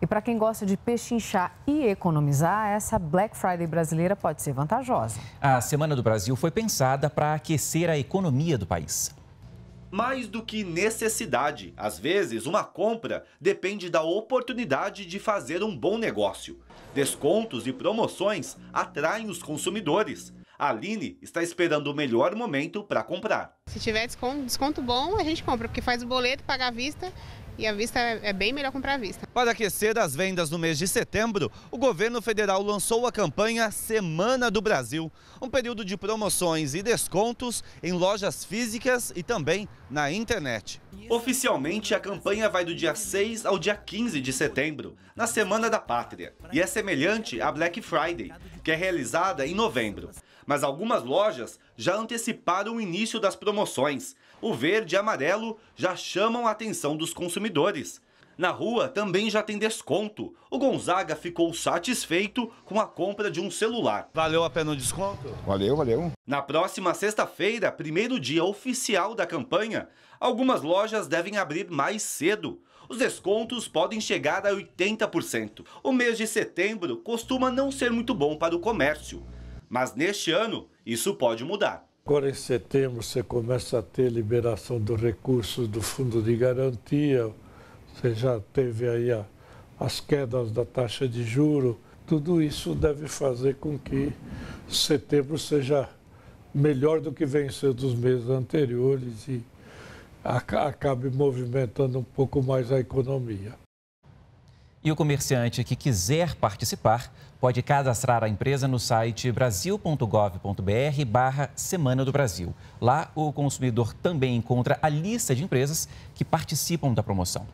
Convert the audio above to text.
E para quem gosta de pechinchar e economizar, essa Black Friday brasileira pode ser vantajosa. A Semana do Brasil foi pensada para aquecer a economia do país. Mais do que necessidade, às vezes uma compra depende da oportunidade de fazer um bom negócio. Descontos e promoções atraem os consumidores. A Aline está esperando o melhor momento para comprar. Se tiver desconto, desconto, bom, a gente compra, porque faz o boleto, paga à vista e a vista é, é bem melhor comprar à vista. Para aquecer as vendas no mês de setembro, o governo federal lançou a campanha Semana do Brasil, um período de promoções e descontos em lojas físicas e também na internet. Oficialmente, a campanha vai do dia 6 ao dia 15 de setembro, na Semana da Pátria, e é semelhante à Black Friday, que é realizada em novembro. Mas algumas lojas já anteciparam o início das promoções. O verde e amarelo já chamam a atenção dos consumidores consumidores. Na rua também já tem desconto. O Gonzaga ficou satisfeito com a compra de um celular. Valeu a pena o desconto? Valeu, valeu. Na próxima sexta-feira, primeiro dia oficial da campanha, algumas lojas devem abrir mais cedo. Os descontos podem chegar a 80%. O mês de setembro costuma não ser muito bom para o comércio. Mas neste ano, isso pode mudar. Agora, em setembro, você começa a ter liberação dos recursos do Fundo de Garantia, você já teve aí a, as quedas da taxa de juro. Tudo isso deve fazer com que setembro seja melhor do que sendo dos meses anteriores e acabe movimentando um pouco mais a economia. E o comerciante que quiser participar pode cadastrar a empresa no site brasil.gov.br barra Semana do Brasil. Lá o consumidor também encontra a lista de empresas que participam da promoção.